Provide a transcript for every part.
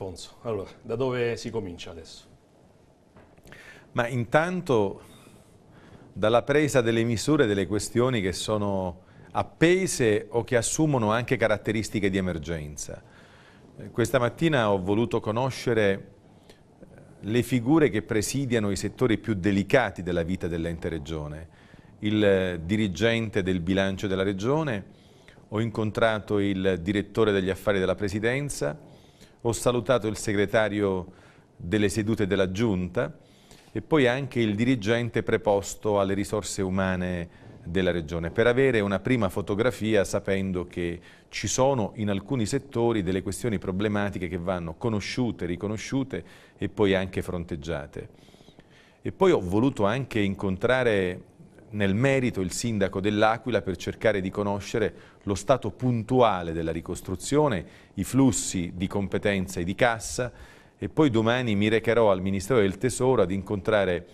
Alfonso, allora, da dove si comincia adesso? Ma intanto dalla presa delle misure delle questioni che sono appese o che assumono anche caratteristiche di emergenza. Questa mattina ho voluto conoscere eh, le figure che presidiano i settori più delicati della vita dell'ente regione. Il eh, dirigente del bilancio della regione, ho incontrato il direttore degli affari della presidenza, ho salutato il segretario delle sedute della Giunta e poi anche il dirigente preposto alle risorse umane della Regione, per avere una prima fotografia sapendo che ci sono in alcuni settori delle questioni problematiche che vanno conosciute, riconosciute e poi anche fronteggiate. E poi ho voluto anche incontrare nel merito il sindaco dell'Aquila per cercare di conoscere lo stato puntuale della ricostruzione, i flussi di competenza e di cassa e poi domani mi recherò al Ministero del Tesoro ad incontrare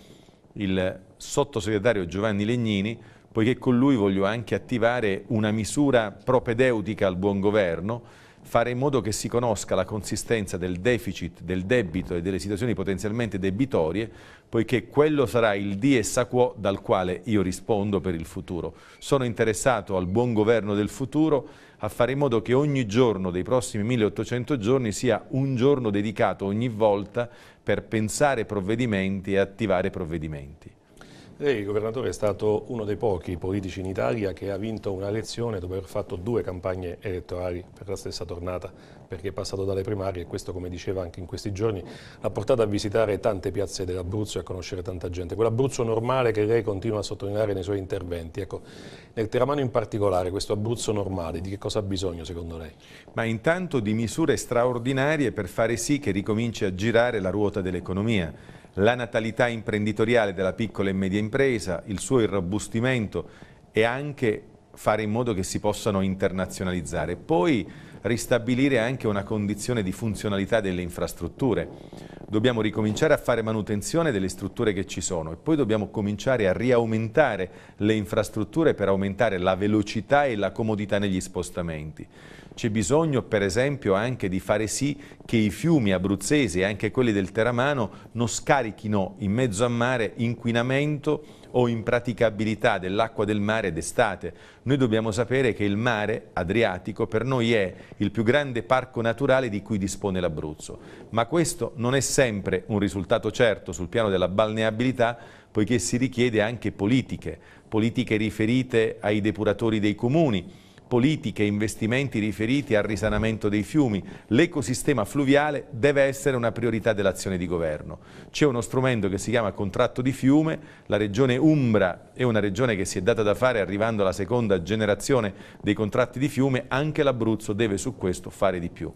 il sottosegretario Giovanni Legnini poiché con lui voglio anche attivare una misura propedeutica al buon governo fare in modo che si conosca la consistenza del deficit, del debito e delle situazioni potenzialmente debitorie, poiché quello sarà il dies a quo dal quale io rispondo per il futuro. Sono interessato al buon governo del futuro, a fare in modo che ogni giorno dei prossimi 1800 giorni sia un giorno dedicato ogni volta per pensare provvedimenti e attivare provvedimenti. Lei, governatore, è stato uno dei pochi politici in Italia che ha vinto una elezione dopo aver fatto due campagne elettorali per la stessa tornata, perché è passato dalle primarie e questo, come diceva anche in questi giorni, l'ha portato a visitare tante piazze dell'Abruzzo e a conoscere tanta gente. Quell'Abruzzo normale che lei continua a sottolineare nei suoi interventi. Ecco, nel Teramano in particolare, questo Abruzzo normale, di che cosa ha bisogno secondo lei? Ma intanto di misure straordinarie per fare sì che ricominci a girare la ruota dell'economia la natalità imprenditoriale della piccola e media impresa, il suo irrobustimento e anche fare in modo che si possano internazionalizzare. Poi ristabilire anche una condizione di funzionalità delle infrastrutture dobbiamo ricominciare a fare manutenzione delle strutture che ci sono e poi dobbiamo cominciare a riaumentare le infrastrutture per aumentare la velocità e la comodità negli spostamenti. C'è bisogno per esempio anche di fare sì che i fiumi abruzzesi e anche quelli del Teramano non scarichino in mezzo a mare inquinamento o impraticabilità dell'acqua del mare d'estate. Noi dobbiamo sapere che il mare Adriatico per noi è il più grande parco naturale di cui dispone l'Abruzzo, ma questo non è sempre un risultato certo sul piano della balneabilità, poiché si richiede anche politiche, politiche riferite ai depuratori dei comuni, politiche e investimenti riferiti al risanamento dei fiumi. L'ecosistema fluviale deve essere una priorità dell'azione di governo. C'è uno strumento che si chiama contratto di fiume, la regione Umbra è una regione che si è data da fare arrivando alla seconda generazione dei contratti di fiume, anche l'Abruzzo deve su questo fare di più.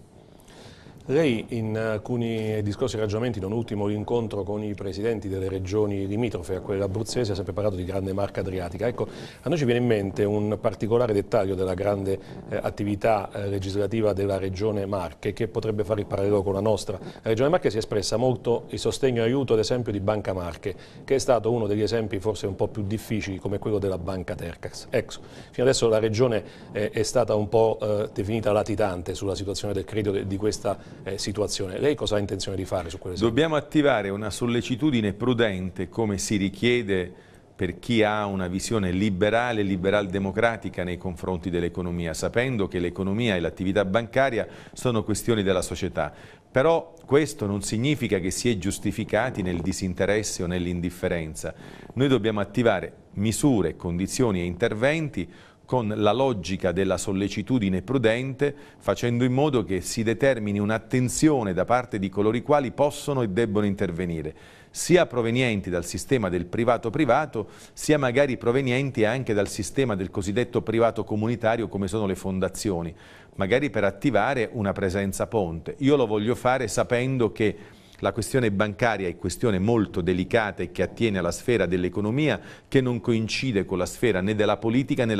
Lei in alcuni discorsi e ragionamenti, non ultimo l'incontro con i presidenti delle regioni limitrofe a quella abruzzese, ha sempre parlato di grande marca adriatica. Ecco, a noi ci viene in mente un particolare dettaglio della grande eh, attività eh, legislativa della regione Marche, che potrebbe fare il parallelo con la nostra. La regione Marche si è espressa molto il sostegno e aiuto, ad esempio, di Banca Marche, che è stato uno degli esempi forse un po' più difficili, come quello della Banca Tercas. Ecco, fino adesso la regione eh, è stata un po' eh, definita latitante sulla situazione del credito di questa regione eh, situazione. Lei cosa ha intenzione di fare su quelle situazioni? Dobbiamo attivare una sollecitudine prudente come si richiede per chi ha una visione liberale, liberal-democratica nei confronti dell'economia, sapendo che l'economia e l'attività bancaria sono questioni della società. Però questo non significa che si è giustificati nel disinteresse o nell'indifferenza. Noi dobbiamo attivare misure, condizioni e interventi con la logica della sollecitudine prudente, facendo in modo che si determini un'attenzione da parte di coloro i quali possono e debbono intervenire, sia provenienti dal sistema del privato privato, sia magari provenienti anche dal sistema del cosiddetto privato comunitario come sono le fondazioni, magari per attivare una presenza ponte. Io lo voglio fare sapendo che la questione bancaria è questione molto delicata e che attiene alla sfera dell'economia che non coincide con la sfera né della politica né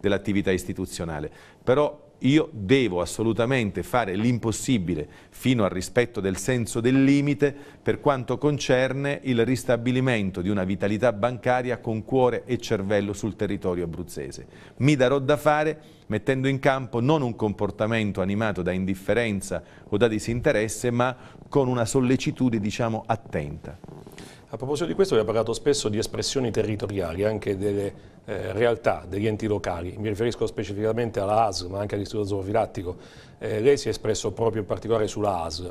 dell'attività istituzionale. Però io devo assolutamente fare l'impossibile fino al rispetto del senso del limite per quanto concerne il ristabilimento di una vitalità bancaria con cuore e cervello sul territorio abruzzese. Mi darò da fare mettendo in campo non un comportamento animato da indifferenza o da disinteresse, ma con una sollecitudine diciamo attenta. A proposito di questo vi abbiamo parlato spesso di espressioni territoriali, anche delle eh, realtà degli enti locali, mi riferisco specificamente alla AS, ma anche all'Istituto Zoofilattico, eh, lei si è espresso proprio in particolare sulla AS,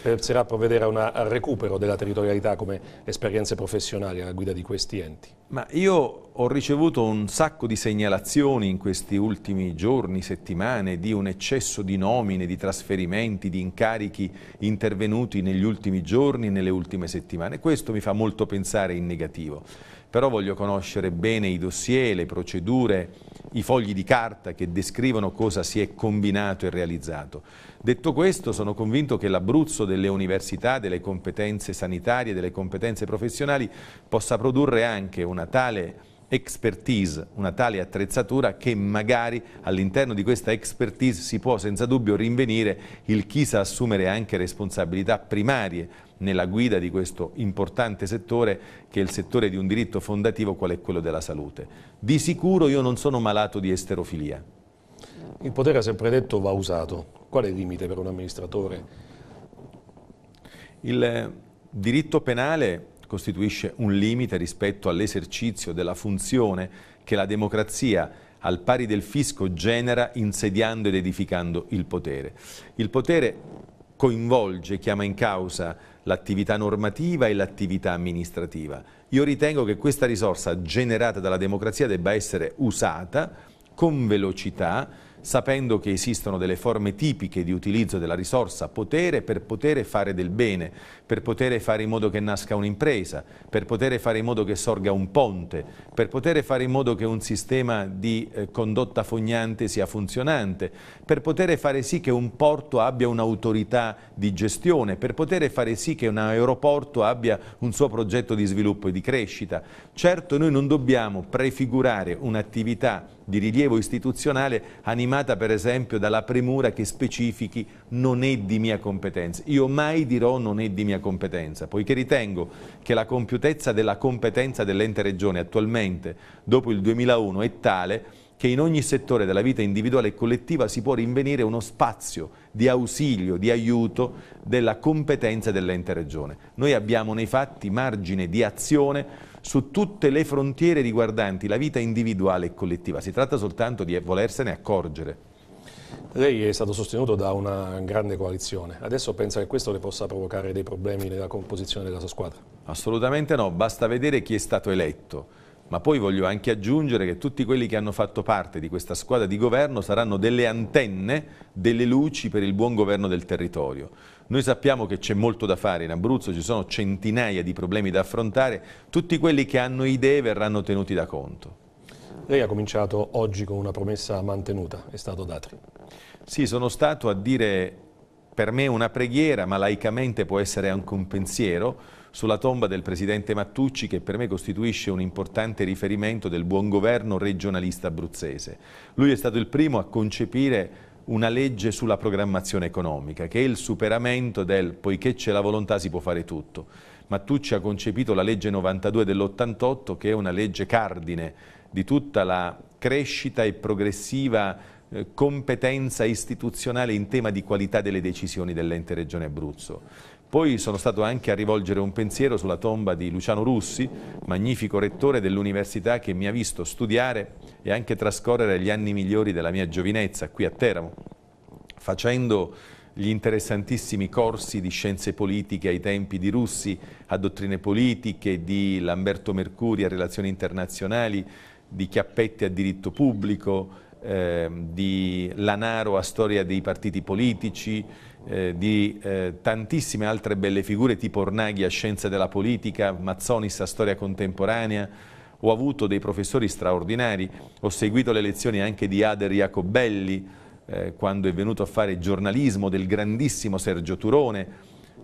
penserà a eh, provvedere a un recupero della territorialità come esperienze professionali alla guida di questi enti? Ma io ho ricevuto un sacco di segnalazioni in questi ultimi giorni, settimane, di un eccesso di nomine, di trasferimenti, di incarichi intervenuti negli ultimi giorni, nelle ultime settimane. Questo mi fa molto pensare in negativo. Però voglio conoscere bene i dossier, le procedure, i fogli di carta che descrivono cosa si è combinato e realizzato. Detto questo, sono convinto che l'Abruzzo delle università, delle competenze sanitarie, delle competenze professionali possa produrre anche una una tale expertise, una tale attrezzatura che magari all'interno di questa expertise si può senza dubbio rinvenire il chi sa assumere anche responsabilità primarie nella guida di questo importante settore che è il settore di un diritto fondativo qual è quello della salute. Di sicuro io non sono malato di esterofilia. Il potere ha sempre detto va usato. Qual è il limite per un amministratore? Il eh, diritto penale costituisce un limite rispetto all'esercizio della funzione che la democrazia al pari del fisco genera insediando ed edificando il potere. Il potere coinvolge, chiama in causa l'attività normativa e l'attività amministrativa. Io ritengo che questa risorsa generata dalla democrazia debba essere usata con velocità, sapendo che esistono delle forme tipiche di utilizzo della risorsa potere per poter fare del bene, per poter fare in modo che nasca un'impresa, per poter fare in modo che sorga un ponte, per poter fare in modo che un sistema di eh, condotta fognante sia funzionante, per poter fare sì che un porto abbia un'autorità di gestione, per poter fare sì che un aeroporto abbia un suo progetto di sviluppo e di crescita. Certo noi non dobbiamo prefigurare un'attività di rilievo istituzionale animata per esempio dalla premura che specifichi non è di mia competenza. Io mai dirò non è di mia competenza, poiché ritengo che la compiutezza della competenza dell'ente regione attualmente, dopo il 2001, è tale che in ogni settore della vita individuale e collettiva si può rinvenire uno spazio di ausilio, di aiuto della competenza dell'ente regione. Noi abbiamo nei fatti margine di azione su tutte le frontiere riguardanti la vita individuale e collettiva. Si tratta soltanto di volersene accorgere. Lei è stato sostenuto da una grande coalizione, adesso pensa che questo le possa provocare dei problemi nella composizione della sua squadra? Assolutamente no, basta vedere chi è stato eletto ma poi voglio anche aggiungere che tutti quelli che hanno fatto parte di questa squadra di governo saranno delle antenne, delle luci per il buon governo del territorio. Noi sappiamo che c'è molto da fare in Abruzzo, ci sono centinaia di problemi da affrontare, tutti quelli che hanno idee verranno tenuti da conto. Lei ha cominciato oggi con una promessa mantenuta, è stato dato. Sì, sono stato a dire per me una preghiera, ma laicamente può essere anche un pensiero, sulla tomba del presidente Mattucci che per me costituisce un importante riferimento del buon governo regionalista abruzzese. Lui è stato il primo a concepire una legge sulla programmazione economica, che è il superamento del poiché c'è la volontà si può fare tutto. Mattucci ha concepito la legge 92 dell'88 che è una legge cardine di tutta la crescita e progressiva eh, competenza istituzionale in tema di qualità delle decisioni dell'ente Regione Abruzzo. Poi sono stato anche a rivolgere un pensiero sulla tomba di Luciano Russi, magnifico rettore dell'università che mi ha visto studiare e anche trascorrere gli anni migliori della mia giovinezza qui a Teramo, facendo gli interessantissimi corsi di scienze politiche ai tempi di Russi, a dottrine politiche, di Lamberto Mercuri a relazioni internazionali, di Chiappetti a diritto pubblico, eh, di Lanaro a storia dei partiti politici, eh, di eh, tantissime altre belle figure tipo Ornaghi a Scienze della Politica, Mazzonis a Storia Contemporanea, ho avuto dei professori straordinari, ho seguito le lezioni anche di Ader Jacobelli eh, quando è venuto a fare giornalismo del grandissimo Sergio Turone,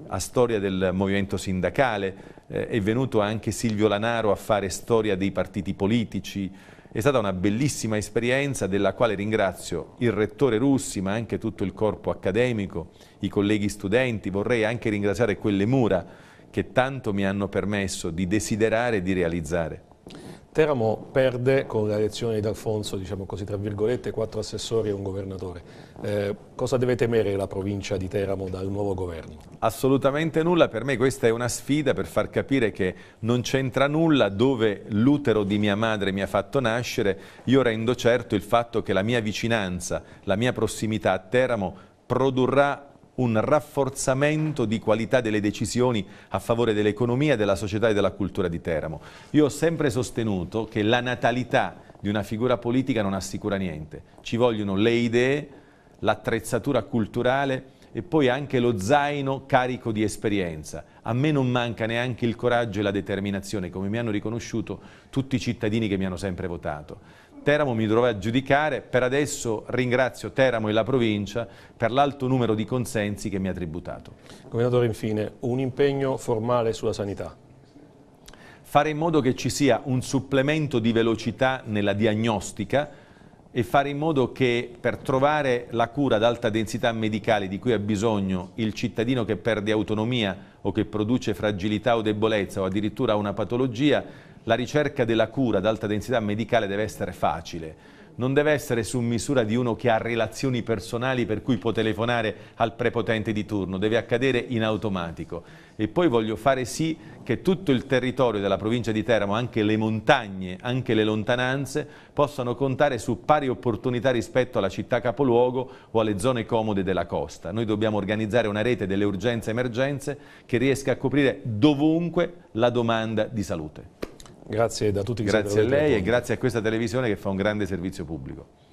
a storia del movimento sindacale, eh, è venuto anche Silvio Lanaro a fare storia dei partiti politici, è stata una bellissima esperienza della quale ringrazio il rettore Russi, ma anche tutto il corpo accademico, i colleghi studenti. Vorrei anche ringraziare quelle mura che tanto mi hanno permesso di desiderare e di realizzare. Teramo perde con la elezione di Alfonso, diciamo così, tra virgolette, quattro assessori e un governatore. Eh, cosa deve temere la provincia di Teramo dal nuovo governo? Assolutamente nulla, per me questa è una sfida per far capire che non c'entra nulla dove l'utero di mia madre mi ha fatto nascere, io rendo certo il fatto che la mia vicinanza, la mia prossimità a Teramo produrrà un rafforzamento di qualità delle decisioni a favore dell'economia, della società e della cultura di Teramo. Io ho sempre sostenuto che la natalità di una figura politica non assicura niente, ci vogliono le idee, l'attrezzatura culturale e poi anche lo zaino carico di esperienza. A me non manca neanche il coraggio e la determinazione, come mi hanno riconosciuto tutti i cittadini che mi hanno sempre votato. Teramo mi dovrà giudicare, per adesso ringrazio Teramo e la provincia per l'alto numero di consensi che mi ha tributato. Governatore infine, un impegno formale sulla sanità fare in modo che ci sia un supplemento di velocità nella diagnostica e fare in modo che per trovare la cura ad alta densità medicale di cui ha bisogno il cittadino che perde autonomia o che produce fragilità o debolezza o addirittura una patologia, la ricerca della cura ad alta densità medicale deve essere facile, non deve essere su misura di uno che ha relazioni personali per cui può telefonare al prepotente di turno, deve accadere in automatico. E poi voglio fare sì che tutto il territorio della provincia di Teramo, anche le montagne, anche le lontananze, possano contare su pari opportunità rispetto alla città capoluogo o alle zone comode della costa. Noi dobbiamo organizzare una rete delle urgenze e emergenze che riesca a coprire dovunque la domanda di salute. Grazie da tutti. Grazie a lei e grazie a questa televisione che fa un grande servizio pubblico.